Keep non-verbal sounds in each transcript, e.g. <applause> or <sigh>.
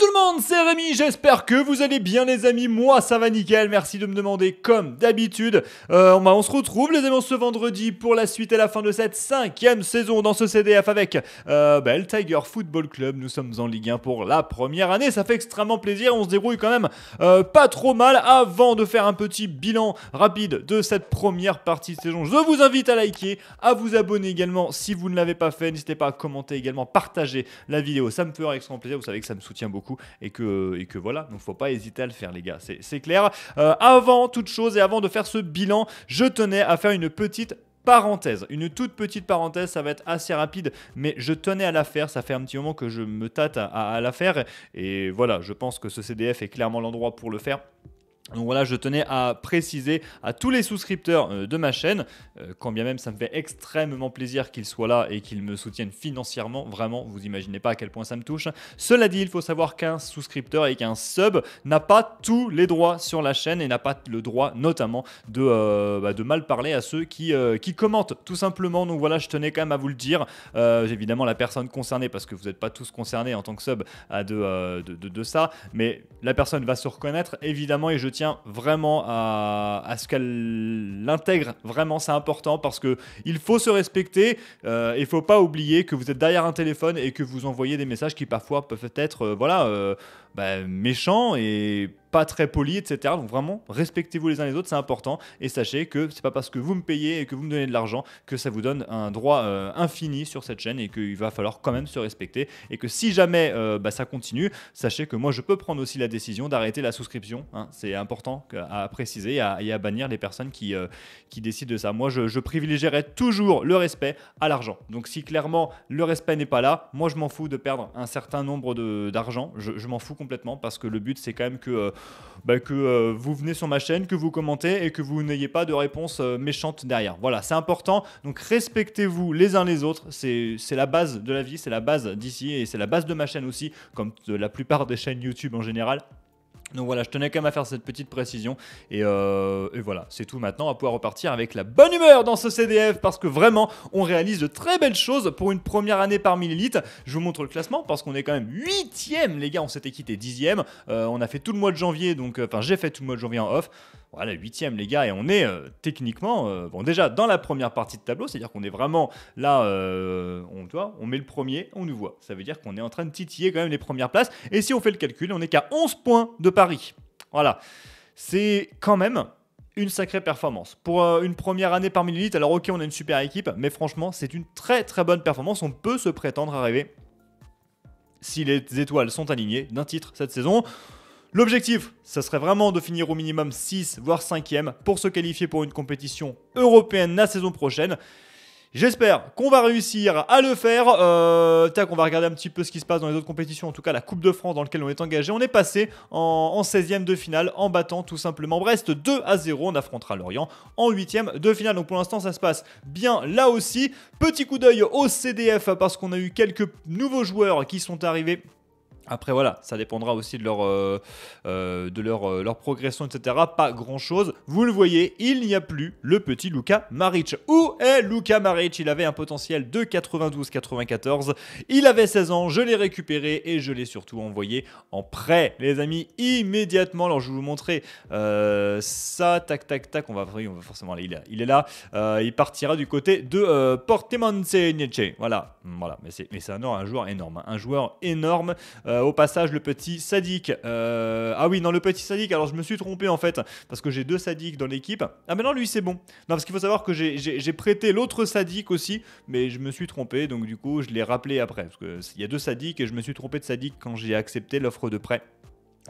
tout le monde, c'est Rémi, j'espère que vous allez bien les amis, moi ça va nickel, merci de me demander comme d'habitude. Euh, on se retrouve les amis ce vendredi pour la suite et la fin de cette cinquième saison dans ce CDF avec euh, bah, le Tiger Football Club, nous sommes en Ligue 1 pour la première année, ça fait extrêmement plaisir, on se débrouille quand même euh, pas trop mal avant de faire un petit bilan rapide de cette première partie de saison. Je vous invite à liker, à vous abonner également si vous ne l'avez pas fait, n'hésitez pas à commenter également, partager la vidéo, ça me ferait extrêmement plaisir, vous savez que ça me soutient beaucoup et que, et que voilà, donc faut pas hésiter à le faire les gars, c'est clair. Euh, avant toute chose et avant de faire ce bilan, je tenais à faire une petite parenthèse, une toute petite parenthèse, ça va être assez rapide, mais je tenais à la faire, ça fait un petit moment que je me tâte à la faire, et voilà, je pense que ce CDF est clairement l'endroit pour le faire. Donc voilà, je tenais à préciser à tous les souscripteurs euh, de ma chaîne, euh, quand bien même ça me fait extrêmement plaisir qu'ils soient là et qu'ils me soutiennent financièrement, vraiment, vous imaginez pas à quel point ça me touche. Cela dit, il faut savoir qu'un souscripteur et qu'un sub n'a pas tous les droits sur la chaîne et n'a pas le droit notamment de, euh, bah, mal parler à ceux qui, qui commentent, tout simplement. Donc voilà, je tenais quand même à vous le dire. évidemment, la personne concernée, parce que vous n'êtes pas tous concernés en tant que sub à de, de ça, mais la personne va se reconnaître, évidemment, et je tiens vraiment à, ce qu'elle l'intègre. Vraiment, c'est important parce que il faut se respecter. Euh, il faut pas oublier que vous êtes derrière un téléphone et que vous envoyez des messages qui parfois peuvent être, euh, voilà, euh, bah, méchants et pas très poli, etc. Donc vraiment, respectez-vous les uns les autres, c'est important. Et sachez que c'est pas parce que vous me payez et que vous me donnez de l'argent que ça vous donne un droit euh, infini sur cette chaîne et qu'il va falloir quand même se respecter. Et que si jamais euh, bah, ça continue, sachez que moi je peux prendre aussi la décision d'arrêter la souscription. Hein. C'est important à, préciser et à, bannir les personnes qui, euh, qui décident de ça. Moi je, je privilégierais toujours le respect à l'argent. Donc si clairement le respect n'est pas là, moi je m'en fous de perdre un certain nombre d'argent. Je, m'en fous parce que le but c'est quand même que, euh, bah, que euh, vous venez sur ma chaîne, que vous commentez et que vous n'ayez pas de réponse euh, méchante derrière. Voilà, c'est important. Donc respectez-vous les uns les autres. C'est la base de la vie, c'est la base d'ici et c'est la base de ma chaîne aussi, comme de la plupart des chaînes YouTube en général. Donc voilà, je tenais quand même à faire cette petite précision. Euh, et, voilà, c'est tout maintenant. On va pouvoir repartir avec la bonne humeur dans ce CDF parce que vraiment, on réalise de très belles choses pour une première année parmi l'élite. Je vous montre le classement parce qu'on est quand même 8 les gars. On s'était quitté 10ème. Euh, on a fait tout le mois de janvier, donc euh, enfin, j'ai fait tout le mois de janvier en off. Voilà, huitième les gars, et on est euh, techniquement, euh, bon déjà dans la première partie de tableau, c'est-à-dire qu'on est vraiment là, euh, on, doit, on met le premier, on nous voit. Ça veut dire qu'on est en train de titiller quand même les premières places, et si on fait le calcul, on n'est qu'à 11 points de Paris. Voilà, c'est quand même une sacrée performance. Pour une première année parmi l'élite, alors ok, on a une super équipe, mais franchement, c'est une très très bonne performance. On peut se prétendre arriver, si les étoiles sont alignées, d'un titre cette saison. L'objectif, ça serait vraiment de finir au minimum 6 voire 5e pour se qualifier pour une compétition européenne la saison prochaine. J'espère qu'on va réussir à le faire. Euh, tac, on va regarder un petit peu ce qui se passe dans les autres compétitions, en tout cas la Coupe de France dans laquelle on est engagé. On est passé en, en 16e de finale en battant tout simplement Brest 2 à 0. On affrontera Lorient en 8e de finale. Donc pour l'instant, ça se passe bien là aussi. Petit coup d'œil au CDF parce qu'on a eu quelques nouveaux joueurs qui sont arrivés après, voilà, ça dépendra aussi de leur, euh, euh, de leur, euh, leur progression, etc. Pas grand-chose. Vous le voyez, il n'y a plus le petit Luca Maric. Où est Luka Maric Il avait un potentiel de 92-94. Il avait 16 ans, je l'ai récupéré et je l'ai surtout envoyé en prêt, les amis, immédiatement. Alors, je vais vous montrer ça. Tac, tac, tac. On va, on va forcément aller. Il est là. il partira du côté de Portemonte Voilà, voilà. Mais c'est un, un joueur énorme. Hein. Un joueur énorme. Euh, au passage, le petit sadique. Euh, ah oui, non, le petit sadique. Alors, je me suis trompé en fait, parce que j'ai deux sadiques dans l'équipe. Ah, mais non, lui, c'est bon. Non, parce qu'il faut savoir que j'ai prêté l'autre sadique aussi, mais je me suis trompé. Donc, du coup, je l'ai rappelé après. Parce qu'il y a deux sadiques et je me suis trompé de sadique quand j'ai accepté l'offre de prêt.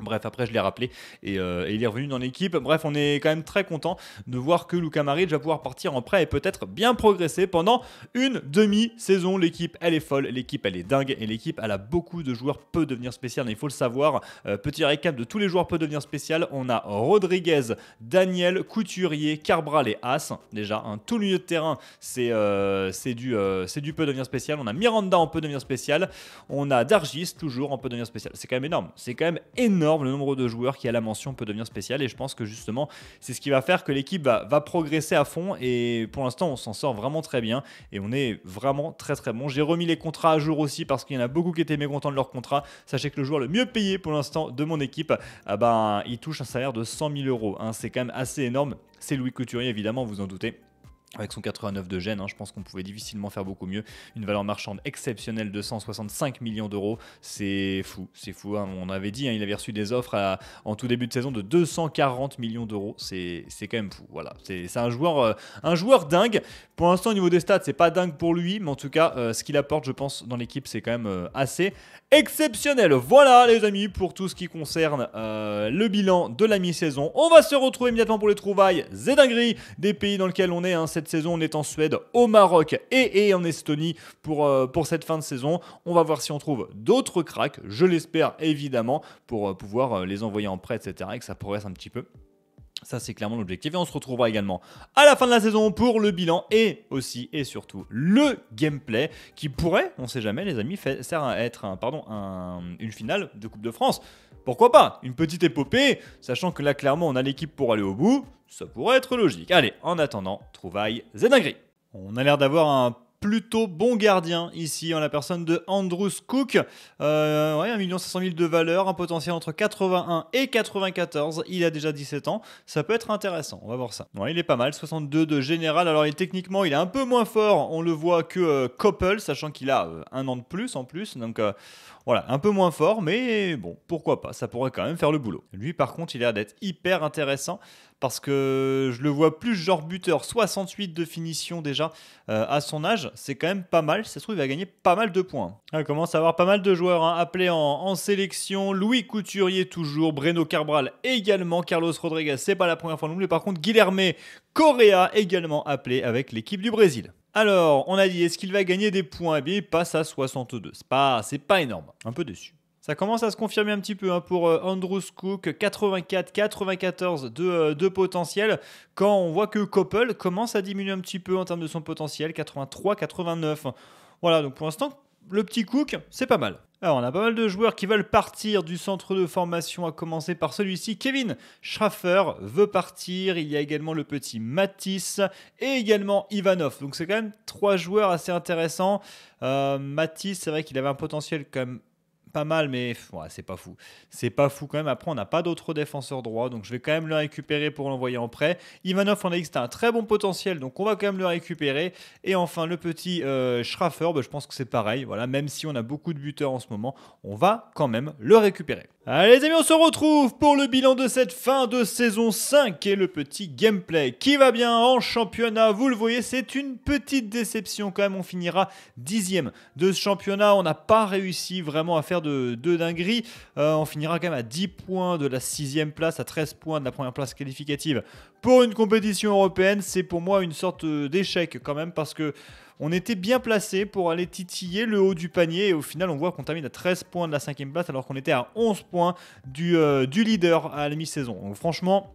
Bref, après, je l'ai rappelé euh, et, il est revenu dans l'équipe. Bref, on est quand même très content de voir que Luca Maric va pouvoir partir en prêt et peut-être bien progresser pendant une demi-saison. L'équipe, elle est folle, l'équipe, elle est dingue et l'équipe, elle a beaucoup de joueurs peut devenir spécial, mais il faut le savoir. Euh, petit récap de tous les joueurs peut devenir spécial. On a Rodriguez, Daniel, Couturier, Carbral et As. Déjà, un le tout milieu de terrain, c'est euh, du, du peut devenir spécial. On a Miranda en peut devenir spécial. On a Dargis, toujours en peut devenir spécial. C'est quand même énorme. C'est quand même énorme le nombre de joueurs qui a la mention peut devenir spécial et je pense que justement c'est ce qui va faire que l'équipe va, progresser à fond et pour l'instant on s'en sort vraiment très bien et on est vraiment très très bon. J'ai remis les contrats à jour aussi parce qu'il y en a beaucoup qui étaient mécontents de leur contrat. Sachez que le joueur le mieux payé pour l'instant de mon équipe, ah ben, il touche un salaire de 100 000 euros. Hein. C'est quand même assez énorme. C'est Louis Couturier évidemment, vous en doutez. Avec son 89 de gêne, hein, je pense qu'on pouvait difficilement faire beaucoup mieux. Une valeur marchande exceptionnelle de 165 millions d'euros, c'est fou, c'est fou. Hein. On avait dit, hein, il avait reçu des offres en tout début de saison de 240 millions d'euros, c'est quand même fou. Voilà, c'est un joueur, euh, un joueur dingue. Pour l'instant, au niveau des stats, c'est pas dingue pour lui, mais en tout cas, euh, ce qu'il apporte, je pense, dans l'équipe, c'est quand même euh, assez exceptionnel. Voilà, les amis, pour tout ce qui concerne le bilan de la mi-saison. On va se retrouver immédiatement pour les trouvailles et dingueries des pays dans lesquels on est cette saison. On est en Suède, au Maroc et, en Estonie pour, euh, pour cette fin de saison. On va voir si on trouve d'autres cracks, je l'espère évidemment, pour euh, pouvoir euh, les envoyer en prêt, etc. et que ça progresse un petit peu. Ça, c'est clairement l'objectif. Et on se retrouvera également à la fin de la saison pour le bilan et aussi et surtout le gameplay qui pourrait, on sait jamais, les amis, fait, à être un, pardon, une finale de Coupe de France. Pourquoi pas Une petite épopée, sachant que là, clairement, on a l'équipe pour aller au bout. Ça pourrait être logique. Allez, en attendant, Trouvaille et On a l'air d'avoir un plutôt bon gardien ici en la personne de Andrews Cook. Euh, ouais, 1 500 000 de valeur, un potentiel entre 81 et 94. Il a déjà 17 ans. Ça peut être intéressant. On va voir ça. il est pas mal. 62 de général. Alors, techniquement, il est un peu moins fort. On le voit que Coppel, euh, sachant qu'il a euh, un an de plus en plus. Donc, voilà, un peu moins fort. Mais bon, pourquoi pas. Ça pourrait quand même faire le boulot. Lui, par contre, il a l'air d'être hyper intéressant parce que je le vois plus genre buteur, 68 de finition déjà euh, à son âge, c'est quand même pas mal, ça se trouve il va gagner pas mal de points. Ah, il commence à avoir pas mal de joueurs hein, appelés en, sélection, Louis Couturier toujours, Breno Carbral également, Carlos Rodriguez, c'est pas la première fois non par contre Guilherme Correa également appelé avec l'équipe du Brésil. Alors, on a dit, est-ce qu'il va gagner des points Eh bien, il passe à 62. C'est pas, pas énorme. Un peu déçu. Ça commence à se confirmer un petit peu hein, pour Andrews Cook, 84-94 de, potentiel, quand on voit que Koppel commence à diminuer un petit peu en termes de son potentiel, 83-89. Voilà, donc pour l'instant, le petit Cook, c'est pas mal. Alors, on a pas mal de joueurs qui veulent partir du centre de formation, à commencer par celui-ci. Kevin Schaffer veut partir. Il y a également le petit Matisse et également Ivanov. Donc, c'est quand même trois joueurs assez intéressants. Euh, Matisse, c'est vrai qu'il avait un potentiel comme pas mal, mais ouais, c'est pas fou. C'est pas fou quand même. Après, on n'a pas d'autres défenseurs droits, donc je vais quand même le récupérer pour l'envoyer en prêt. Ivanov, on a dit que un très bon potentiel, donc on va quand même le récupérer. Et enfin, le petit euh, Schraffer, bah, je pense que c'est pareil. Voilà, même si on a beaucoup de buteurs en ce moment, on va quand même le récupérer. Allez les amis, on se retrouve pour le bilan de cette fin de saison 5 et le petit gameplay qui va bien en championnat. Vous le voyez, c'est une petite déception quand même. On finira dixième de ce championnat. On n'a pas réussi vraiment à faire de, dinguerie. Euh, on finira quand même à 10 points de la sixième place, à 13 points de la première place qualificative pour une compétition européenne. C'est pour moi une sorte euh, d'échec quand même parce que... On était bien placé pour aller titiller le haut du panier et au final on voit qu'on termine à 13 points de la cinquième place alors qu'on était à 11 points du, euh, du leader à la mi-saison. Donc franchement,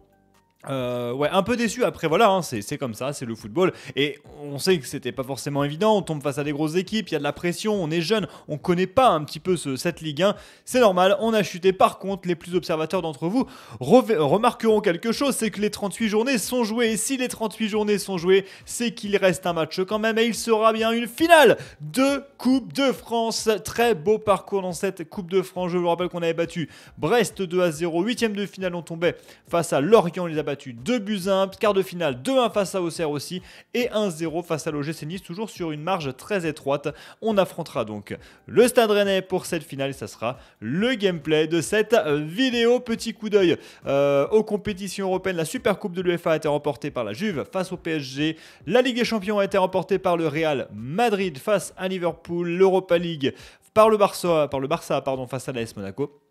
euh, ouais, un peu déçu. Après, voilà, hein, c'est comme ça, c'est le football. Et on sait que c'était pas forcément évident. On tombe face à des grosses équipes, il y a de la pression, on est jeune, on connaît pas un petit peu cette Ligue 1. C'est normal, on a chuté. Par contre, les plus observateurs d'entre vous remarqueront quelque chose c'est que les 38 journées sont jouées. Et si les 38 journées sont jouées, c'est qu'il reste un match quand même. Et il sera bien une finale de Coupe de France. Très beau parcours dans cette Coupe de France. Je vous rappelle qu'on avait battu Brest 2 à 0, 8 de finale. On tombait face à Lorient, les a 2 buts 1, quart de finale 2-1 face à Auxerre aussi et 1-0 face à l'OGC Nice, toujours sur une marge très étroite. On affrontera donc le Stade Rennais pour cette finale ça sera le gameplay de cette vidéo. Petit coup d'œil euh, aux compétitions européennes, la Super Coupe de l'UEFA a été remportée par la Juve face au PSG, la Ligue des Champions a été remportée par le Real Madrid face à Liverpool, l'Europa League par le Barça, par le Barça pardon, face à l'AS Monaco.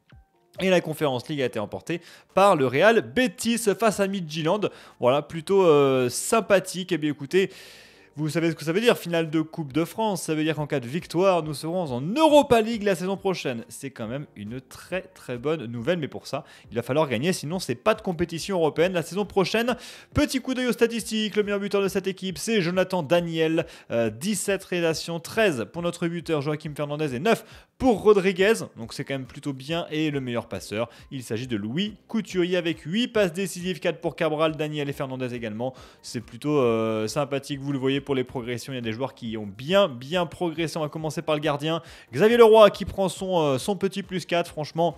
Et la Conférence Ligue a été emportée par le Real Betis face à Midtjylland. Voilà, plutôt euh, sympathique. Eh bien écoutez, vous savez ce que ça veut dire, finale de Coupe de France. Ça veut dire qu'en cas de victoire, nous serons en Europa League la saison prochaine. C'est quand même une très très bonne nouvelle, mais pour ça, il va falloir gagner, sinon c'est pas de compétition européenne la saison prochaine. Petit coup d'œil aux statistiques, le meilleur buteur de cette équipe, c'est Jonathan Daniel. 17 euh, rédactions, 13 pour notre buteur Joachim Fernandez et 9 pour Rodriguez. Donc c'est quand même plutôt bien et le meilleur passeur. Il s'agit de Louis Couturier avec 8 passes décisives, 4 pour Cabral, Daniel et Fernandez également. C'est plutôt euh, sympathique, vous le voyez pour les progressions. Il y a des joueurs qui ont bien, bien progressé. On va commencer par le gardien. Xavier Leroy qui prend son, euh, son petit plus 4. Franchement,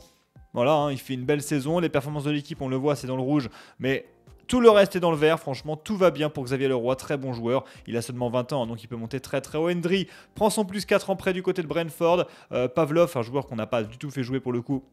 voilà, hein, il fait une belle saison. Les performances de l'équipe, on le voit, c'est dans le rouge. Mais tout le reste est dans le vert, franchement, tout va bien pour Xavier Leroy, très bon joueur. Il a seulement 20 ans, hein, donc il peut monter très très haut. Hendry prend son plus 4 en prêt du côté de Brentford. Euh, Pavlov, un joueur qu'on n'a pas du tout fait jouer pour le coup,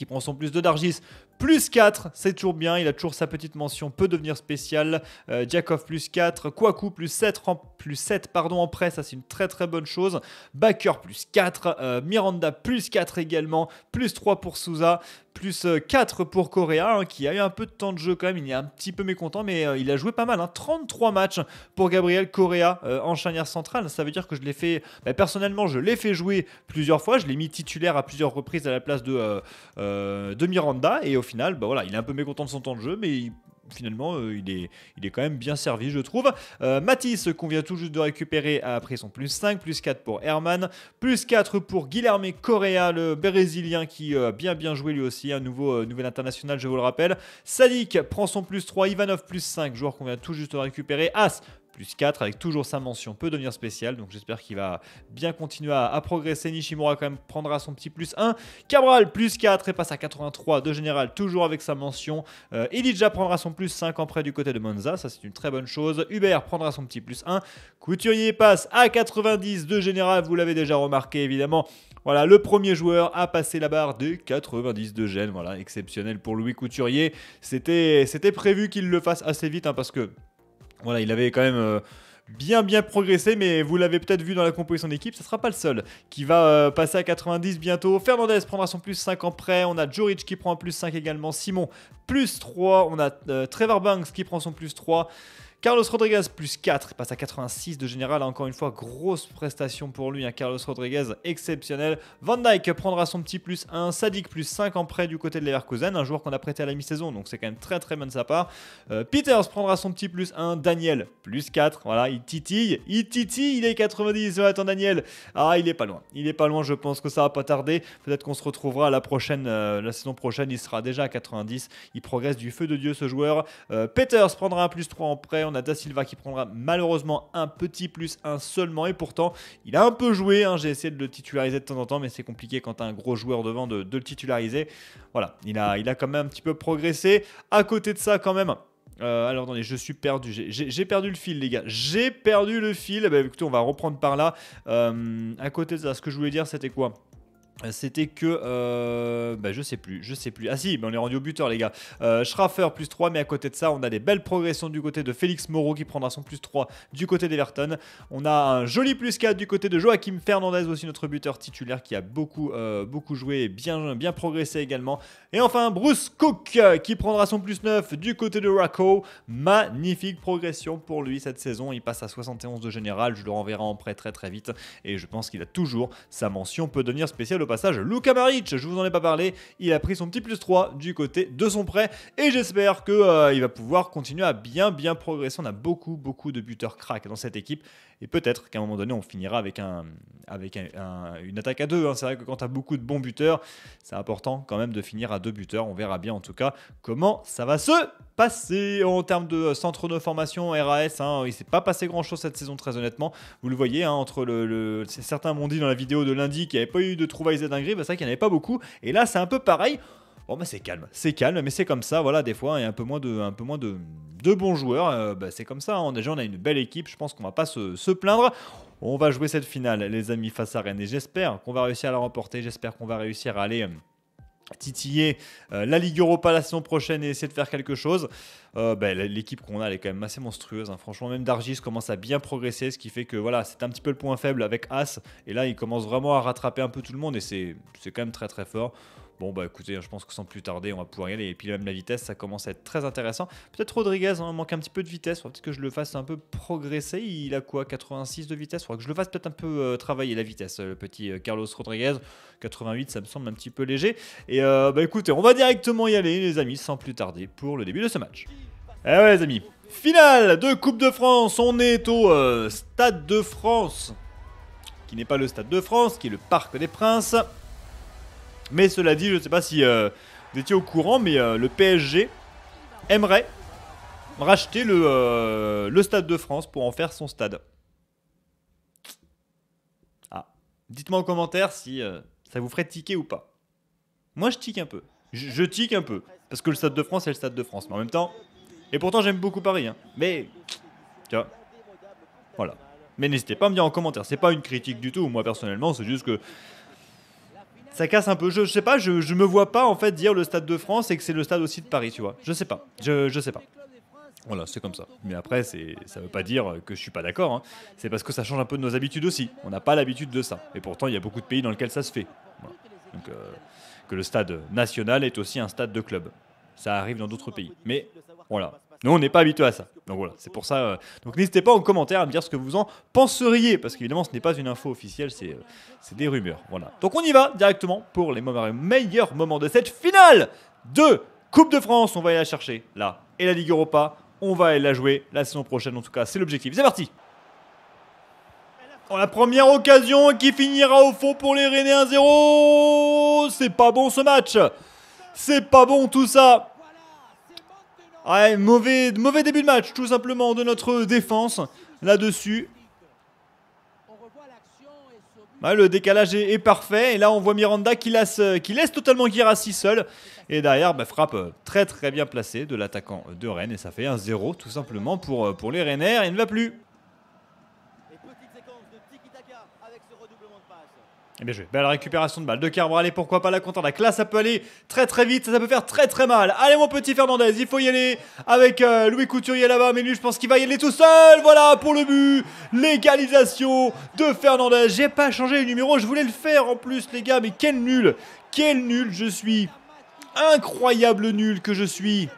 qui prend son plus de d'Argis, plus 4, c'est toujours bien, il a toujours sa petite mention, peut devenir spécial. Jakov euh, plus 4, Kwaku plus 7, en, plus 7 pardon, en prêt, ça c'est une très très bonne chose. Baker plus 4, euh, Miranda plus 4 également, plus 3 pour Souza plus 4 euh, pour Correa, hein, qui a eu un peu de temps de jeu quand même, il est un petit peu mécontent, mais euh, il a joué pas mal, 33 hein. matchs pour Gabriel Correa euh, en charnière centrale, ça veut dire que je l'ai fait, bah, personnellement je l'ai fait jouer plusieurs fois, je l'ai mis titulaire à plusieurs reprises à la place de, de Miranda, et au final, bah, voilà, il est un peu mécontent de son temps de jeu, mais finalement, euh, il, est, il est quand même bien servi, je trouve. Euh, Matisse, qu'on vient tout juste de récupérer, a pris son plus 5, plus 4 pour Herman, plus 4 pour Guilherme Correa, le brésilien qui euh, a bien bien joué lui aussi, un nouveau nouvel international, je vous le rappelle. Sadik prend son plus 3, Ivanov plus 5, joueur qu'on vient tout juste de récupérer. As plus 4 avec toujours sa mention peut devenir spécial. Donc j'espère qu'il va bien continuer à, progresser. Nishimura quand même prendra son petit plus 1. Cabral plus 4 et passe à 83 de général toujours avec sa mention. Euh, prendra son plus 5 en près du côté de Monza. Ça c'est une très bonne chose. Hubert prendra son petit plus 1. Couturier passe à 90 de général. Vous l'avez déjà remarqué évidemment. Voilà, le premier joueur à passer la barre des 90 de gêne. Voilà, exceptionnel pour Louis Couturier. C'était prévu qu'il le fasse assez vite hein, parce que voilà, il avait quand même euh, bien bien progressé, mais vous l'avez peut-être vu dans la composition d'équipe, ce ne sera pas le seul qui va euh, passer à 90 bientôt. Fernandez prendra son plus 5 en prêt, on a Joric qui prend un plus 5 également, Simon plus 3, on a euh, Trevor Banks qui prend son plus 3. Carlos Rodriguez plus 4, passe à 86 de général. Encore une fois, grosse prestation pour lui. un hein. Carlos Rodriguez, exceptionnel. Van Dyke prendra son petit plus 1. Sadik plus 5 en prêt du côté de Leverkusen, un joueur qu'on a prêté à la mi-saison. Donc c'est quand même très très bien de sa part. Euh, Peters prendra son petit plus 1. Daniel plus 4. Voilà, il titille. Il titille. Il est 90. attends, Daniel. Ah, il est pas loin. Il est pas loin. Je pense que ça va pas tarder. Peut-être qu'on se retrouvera la prochaine, euh, la saison prochaine. Il sera déjà à 90. Il progresse du feu de Dieu ce joueur. Euh, Peters prendra un plus 3 en prêt. On a Da Silva qui prendra malheureusement un petit plus un seulement. Et pourtant, il a un peu joué. Hein. J'ai essayé de le titulariser de temps en temps, mais c'est compliqué quand t'as un gros joueur devant de, le titulariser. Voilà, il a, il a quand même un petit peu progressé. À côté de ça, quand même. Euh, alors attendez, je suis perdu. J'ai perdu le fil, les gars. J'ai perdu le fil. Eh ben, écoutez, on va reprendre par là. Euh, à côté de ça, ce que je voulais dire, c'était quoi c'était que euh, bah, je sais plus, je sais plus. Ah si, mais on est rendu au buteur les gars. Euh, Schraffer plus 3, mais à côté de ça, on a des belles progressions du côté de Félix Moreau qui prendra son plus 3 du côté d'Everton. On a un joli plus 4 du côté de Joachim Fernandez aussi notre buteur titulaire qui a beaucoup euh, beaucoup joué et bien, bien progressé également. Et enfin Bruce Cook euh, qui prendra son plus 9 du côté de Racco. Magnifique progression pour lui cette saison, il passe à 71 de général, je le renverrai en prêt très très vite et je pense qu'il a toujours sa mention peut devenir spécial au passage Luka Maric. Je vous en ai pas parlé, il a pris son petit plus 3 du côté de son prêt et j'espère que euh, il va pouvoir continuer à bien bien progresser. On a beaucoup beaucoup de buteurs crack dans cette équipe et peut-être qu'à un moment donné on finira avec un avec une attaque à deux. Hein. C'est vrai que quand tu as beaucoup de bons buteurs, c'est important quand même de finir à deux buteurs. On verra bien en tout cas comment ça va se passer en termes de centre de formation RAS. Hein, il s'est pas passé grand chose cette saison très honnêtement. Vous le voyez hein, entre le, certains m'ont dit dans la vidéo de lundi qu'il n'y avait pas eu de trouvailles ça, c'est vrai qu'il n'y en avait pas beaucoup. Et là, c'est un peu pareil. Bon, bah, c'est calme, c'est calme, mais c'est comme ça, voilà, des fois, il y a un peu moins de, un peu moins de, de bons joueurs. Euh, bah, c'est comme ça, hein. déjà, on a une belle équipe, je pense qu'on va pas se, plaindre. On va jouer cette finale, les amis, face à Rennes. Et j'espère qu'on va réussir à la remporter. J'espère qu'on va réussir à aller euh, titiller euh, la Ligue Europa la saison prochaine et essayer de faire quelque chose. Euh, ben, l'équipe qu'on a, elle est quand même assez monstrueuse. Hein. Franchement, même Dargis commence à bien progresser, ce qui fait que voilà, c'est un petit peu le point faible avec As. Et là, il commence vraiment à rattraper un peu tout le monde et c'est quand même très très fort. Bon, bah écoutez, hein, je pense que sans plus tarder, on va pouvoir y aller. Et puis même la vitesse, ça commence à être très intéressant. Peut-être Rodriguez, on hein, manque un petit peu de vitesse. Faudrait peut-être que je le fasse un peu progresser. Il a quoi 86 de vitesse Faudrait que je le fasse peut-être un peu euh, travailler la vitesse, euh, le petit euh, Carlos Rodriguez. 88, ça me semble un petit peu léger. Et bah écoutez, on va directement y aller, les amis, sans plus tarder, pour le début de ce match. Eh ouais, les amis. Finale de Coupe de France. On est au Stade de France. Qui n'est pas le Stade de France, qui est le Parc des Princes. Mais cela dit, je ne sais pas si euh, vous étiez au courant, mais euh, le PSG aimerait racheter euh, le, Stade de France pour en faire son stade. Ah. Dites-moi en commentaire si ça vous ferait tiquer ou pas. Moi, je tique un peu. Je, je, tique un peu. Parce que le Stade de France, c'est le Stade de France. Mais en même temps, et pourtant, j'aime beaucoup Paris. Hein. Mais, tu vois, voilà. Mais n'hésitez pas à me dire en commentaire. C'est pas une critique du tout. Moi, personnellement, c'est juste que ça casse un peu. Je, je sais pas, je, je, me vois pas en fait dire le Stade de France et que c'est le Stade aussi de Paris, tu vois. Je sais pas, je, sais pas. Voilà, c'est comme ça. Mais après, c'est, ça veut pas dire que je suis pas d'accord. Hein. C'est parce que ça change un peu de nos habitudes aussi. On n'a pas l'habitude de ça. Et pourtant, il y a beaucoup de pays dans lesquels ça se fait. Donc, euh, que le stade national est aussi un stade de club. Ça arrive dans d'autres pays. Mais voilà, nous, on n'est pas habitué à ça. Donc voilà, c'est pour ça. Euh, donc n'hésitez pas en commentaire à me dire ce que vous en penseriez, parce qu'évidemment, ce n'est pas une info officielle, c'est euh, des rumeurs. Voilà. Donc on y va directement pour les meilleurs moments de cette finale de Coupe de France. On va aller la chercher là. Et la Ligue Europa, on va aller la jouer la saison prochaine. En tout cas, c'est l'objectif. C'est parti. la première occasion qui finira au fond pour les Rennais 1-0. C'est pas bon ce match. C'est pas bon tout ça mauvais, mauvais début de match, tout simplement, de notre défense là-dessus. le décalage est, parfait. Et là, on voit Miranda qui laisse, qui laisse totalement Girassi seul. Et derrière, bah, frappe très très bien placée de l'attaquant de Rennes. Et ça fait un 0 tout simplement pour, pour les Rennais. Il ne va plus. Et eh bien joué. Belle récupération de balle de Carbre. Allez, pourquoi pas la contre La classe, ça peut aller très très vite. Ça, peut faire très très mal. Allez, mon petit Fernandez, il faut y aller avec euh, Louis Couturier là-bas. Mais lui, je pense qu'il va y aller tout seul. Voilà pour le but. L'égalisation de Fernandez. J'ai pas changé le numéro. Je voulais le faire en plus, les gars. Mais quel nul. Quel nul je suis. Incroyable nul que je suis.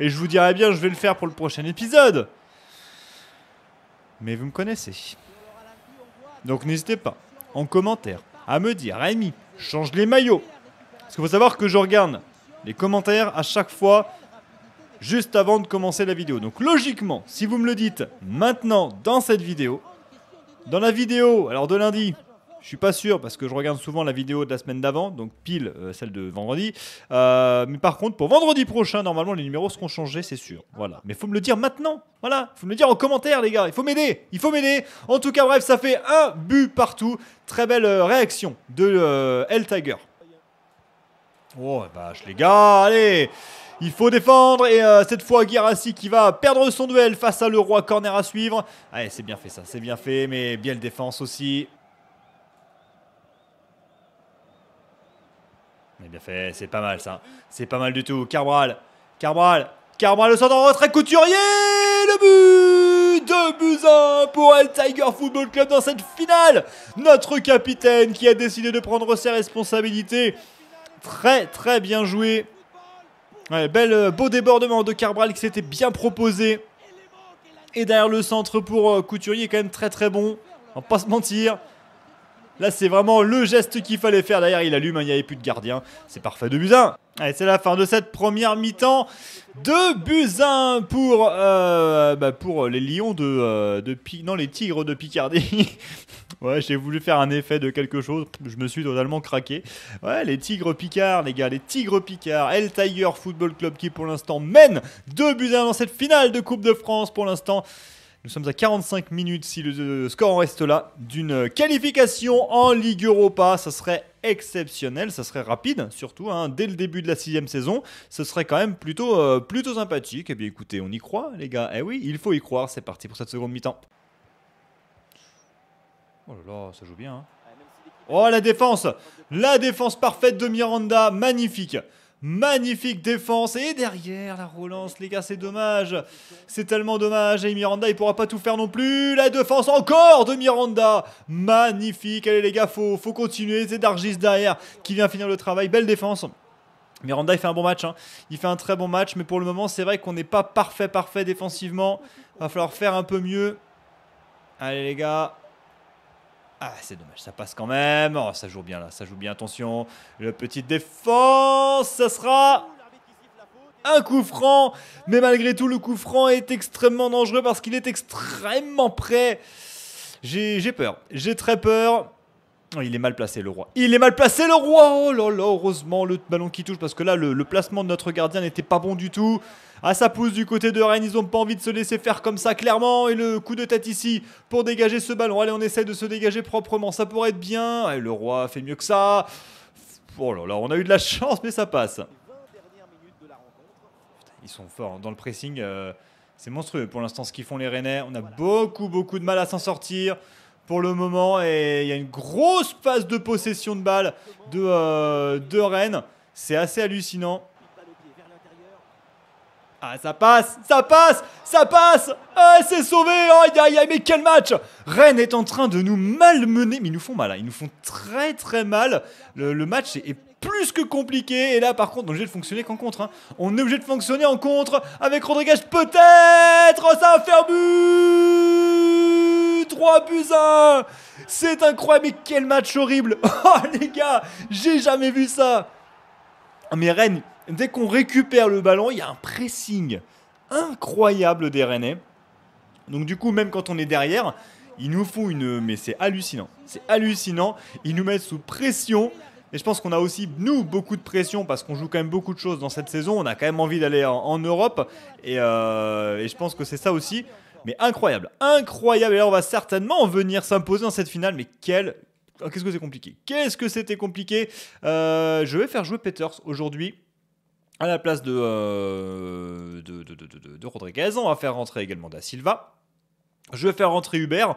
Et je vous dirai bien, je vais le faire pour le prochain épisode. Mais vous me connaissez. Donc n'hésitez pas en commentaire à me dire Rémi, change les maillots. Parce qu'il faut savoir que je regarde les commentaires à chaque fois juste avant de commencer la vidéo. Donc logiquement, si vous me le dites maintenant dans cette vidéo, dans la vidéo, alors de lundi, je suis pas sûr parce que je regarde souvent la vidéo de la semaine d'avant, donc pile euh, celle de vendredi. Euh, mais par contre, pour vendredi prochain, normalement, les numéros seront changés, c'est sûr. Voilà. Mais faut me le dire maintenant. Voilà. Faut me le dire en commentaire, les gars. Il faut m'aider. Il faut m'aider. En tout cas, bref, ça fait un but partout. Très belle euh, réaction de l Tiger. Oh, vache, les gars, allez il faut défendre et cette fois Guirassi qui va perdre son duel face à le roi corner à suivre. Allez, c'est bien fait ça, c'est bien fait, mais bien le défense aussi. Eh bien fait, c'est pas mal ça. C'est pas mal du tout. Carbral, Carbral, Carbral le centre en retrait couturier Le but de buts pour El Tiger Football Club dans cette finale Notre capitaine qui a décidé de prendre ses responsabilités. Très très bien joué. Euh, beau débordement de Carbral qui s'était bien proposé. Et derrière le centre pour euh, Couturier, quand même très très bon. On va pas se mentir. Là, c'est vraiment le geste qu'il fallait faire. D'ailleurs, il allume, hein, il n'y avait plus de gardien. C'est parfait de buzin Allez, c'est la fin de cette première mi-temps. 2 buts pour, euh, bah, pour les lions de, euh, non les tigres de Picardie. <laughs> ouais, j'ai voulu faire un effet de quelque chose, je me suis totalement craqué. Ouais, les tigres Picard, les gars, les tigres Picard. El Tiger Football Club qui pour l'instant mène deux buts 1 dans cette finale de Coupe de France pour l'instant. Nous sommes à 45 minutes, si le euh, score en reste là, d'une euh, qualification en Ligue Europa. Ça serait exceptionnel, ça serait rapide surtout, hein, dès le début de la sixième saison, ce serait quand même plutôt, euh, plutôt sympathique. eh bien écoutez, on y croit les gars, eh oui, il faut y croire, c'est parti pour cette seconde mi-temps. Oh là là, ça joue bien. Hein. Oh la défense La défense parfaite de Miranda, magnifique Magnifique défense et derrière la relance, les gars, c'est dommage. C'est tellement dommage. Et Miranda, il pourra pas tout faire non plus. La défense encore de Miranda. Magnifique. Allez, les gars, faut, faut continuer. C'est Dargis derrière qui vient finir le travail. Belle défense. Miranda, il fait un bon match. Hein. Il fait un très bon match. Mais pour le moment, c'est vrai qu'on n'est pas parfait, parfait défensivement. Va falloir faire un peu mieux. Allez, les gars. Ah, c'est dommage, ça passe quand même. Oh, ça joue bien là, ça joue bien, attention. La petite défense, ça sera un coup franc. Mais malgré tout, le coup franc est extrêmement dangereux parce qu'il est extrêmement près. J'ai peur, j'ai très peur il est mal placé le roi. Il est mal placé le roi Oh là là, heureusement le ballon qui touche parce que là le, placement de notre gardien n'était pas bon du tout. Ah ça pousse du côté de Rennes, ils n'ont pas envie de se laisser faire comme ça clairement. Et le coup de tête ici pour dégager ce ballon. Allez on essaie de se dégager proprement, ça pourrait être bien. le roi fait mieux que ça. Oh là là, on a eu de la chance mais ça passe. Ils sont forts hein. dans le pressing. Euh, c'est monstrueux pour l'instant ce qu'ils font les Rennais. On a beaucoup beaucoup de mal à s'en sortir pour le moment. Et il y a une grosse phase de possession de balle de, euh, de Rennes. C'est assez hallucinant. Ah, ça passe, ça passe, ça passe ah, c'est sauvé mais quel match Rennes est en train de nous malmener. Mais ils nous font mal, hein. ils nous font très très mal. Le, match est, plus que compliqué. Et là, par contre, on est obligé de fonctionner qu'en contre. Hein. On est obligé de fonctionner en contre avec Rodriguez. Peut-être oh, Ça va faire but 3 buts à 1 C'est incroyable, mais quel match horrible <laughs> Oh les gars, j'ai jamais vu ça Mais Rennes, dès qu'on récupère le ballon, il y a un pressing incroyable des Rennais. Donc du coup, même quand on est derrière, ils nous font une... Mais c'est hallucinant, c'est hallucinant, ils nous mettent sous pression. Et je pense qu'on a aussi, nous, beaucoup de pression parce qu'on joue quand même beaucoup de choses dans cette saison. On a quand même envie d'aller en, Europe. Euh, et je pense que c'est ça aussi. Mais incroyable, incroyable. Et là, on va certainement venir s'imposer dans cette finale. Mais quel... Oh, qu'est-ce que c'est compliqué Qu'est-ce que c'était compliqué euh, Je vais faire jouer Peters aujourd'hui à la place euh, de, de, de, Rodriguez. On va faire rentrer également Da Silva. Je vais faire rentrer Hubert.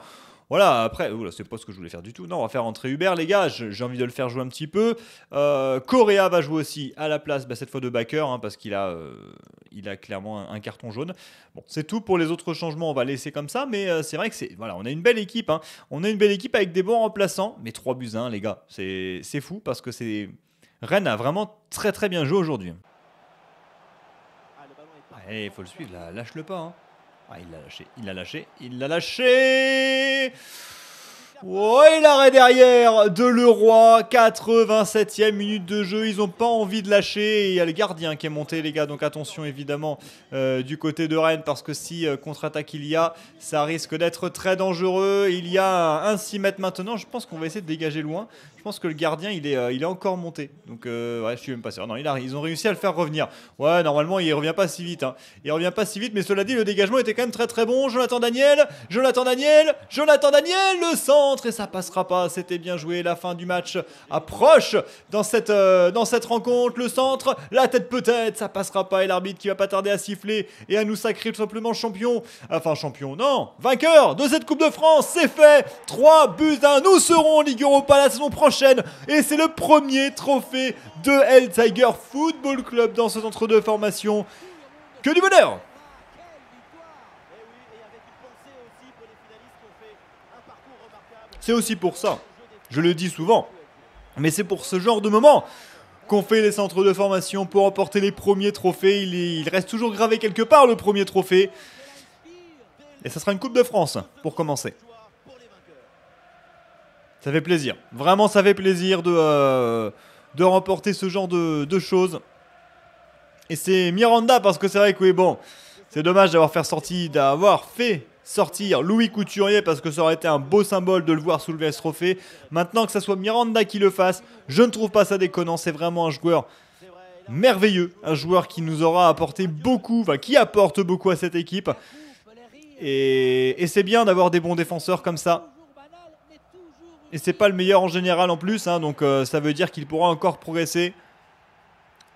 Voilà, après, c'est pas ce que je voulais faire du tout. Non, on va faire entrer Hubert, les gars. J'ai envie de le faire jouer un petit peu. Euh, Correa va jouer aussi à la place, bah, cette fois de backer, hein, parce qu'il a, euh, a clairement un, carton jaune. Bon, c'est tout pour les autres changements. On va laisser comme ça, mais euh, c'est vrai que c'est. Voilà, on a une belle équipe. Hein. On a une belle équipe avec des bons remplaçants, mais trois buts 1, les gars. C'est fou parce que c'est. Rennes a vraiment très très bien joué aujourd'hui. Ah, il faut le suivre, lâche le pas. Hein. Ah, il l'a lâché, il l'a lâché, il l'a lâché Oh, et l'arrêt derrière de Leroy, 87e minute de jeu, ils n'ont pas envie de lâcher, il y a le gardien qui est monté les gars, donc attention évidemment euh, du côté de Rennes, parce que si euh, contre-attaque il y a, ça risque d'être très dangereux, il y a un, un 6 mètres maintenant, je pense qu'on va essayer de dégager loin, je pense que le gardien, il est, euh, il est encore monté. Donc, euh, ouais, je suis même pas sûr. Non, il a, ils ont réussi à le faire revenir. Ouais, normalement, il revient pas si vite. Hein. Il revient pas si vite, mais cela dit, le dégagement était quand même très très bon. Jonathan Daniel, Jonathan Daniel, Jonathan Daniel, le centre, et ça passera pas. C'était bien joué. La fin du match approche dans cette, euh, dans cette rencontre. Le centre, la tête peut-être, ça passera pas. Et l'arbitre qui va pas tarder à siffler et à nous sacrer tout simplement champion. Enfin, champion, non, vainqueur de cette Coupe de France, c'est fait. 3 buts Nous serons en Ligue Europa la saison prochaine et c'est le premier trophée de Hell Tiger Football Club dans ce centre de formation. Que du bonheur C'est aussi pour ça, je le dis souvent, mais c'est pour ce genre de moment qu'on fait les centres de formation pour emporter les premiers trophées. Il, il, reste toujours gravé quelque part le premier trophée. Et ça sera une Coupe de France pour commencer. Ça fait plaisir. Vraiment, ça fait plaisir de, euh, de remporter ce genre de, de choses. Et c'est Miranda parce que c'est vrai que bon, c'est dommage d'avoir fait sortir, d'avoir fait sortir Louis Couturier parce que ça aurait été un beau symbole de le voir soulever ce trophée. Maintenant que ça soit Miranda qui le fasse, je ne trouve pas ça déconnant. C'est vraiment un joueur merveilleux, un joueur qui nous aura apporté beaucoup, enfin qui apporte beaucoup à cette équipe. Et, et c'est bien d'avoir des bons défenseurs comme ça et c'est pas le meilleur en général en plus, hein, donc euh, ça veut dire qu'il pourra encore progresser.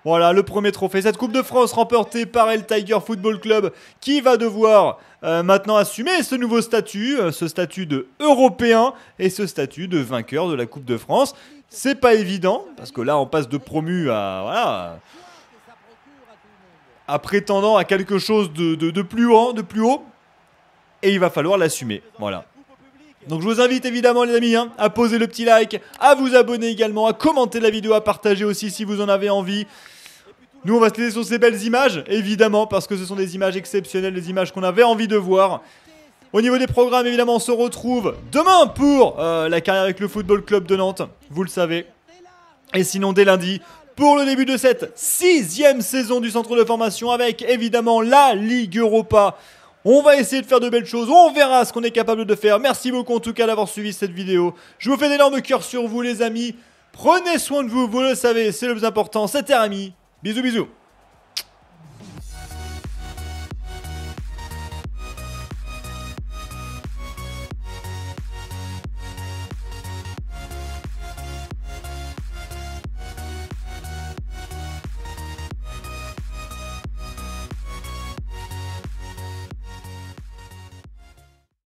Voilà, le premier trophée. Cette Coupe de France remportée par El Tiger Football Club qui va devoir euh, maintenant assumer ce nouveau statut, euh, ce statut de européen et ce statut de vainqueur de la Coupe de France. C'est pas évident parce que là on passe de promu à voilà prétendant à quelque chose de plus haut, de plus haut, et il va falloir l'assumer. Voilà. Donc je vous invite évidemment les amis hein, à poser le petit like, à vous abonner également, à commenter la vidéo, à partager aussi si vous en avez envie. Nous, on va se laisser sur ces belles images, évidemment, parce que ce sont des images exceptionnelles, des images qu'on avait envie de voir. Au niveau des programmes, évidemment, on se retrouve demain pour euh, la carrière avec le Football Club de Nantes, vous le savez. Et sinon, dès lundi, pour le début de cette sixième saison du centre de formation, avec évidemment la Ligue Europa on va essayer de faire de belles choses. On verra ce qu'on est capable de faire. Merci beaucoup en tout cas d'avoir suivi cette vidéo. Je vous fais d'énormes cœurs sur vous les amis. Prenez soin de vous, vous le savez, c'est le plus important. C'était Rami. Bisous bisous.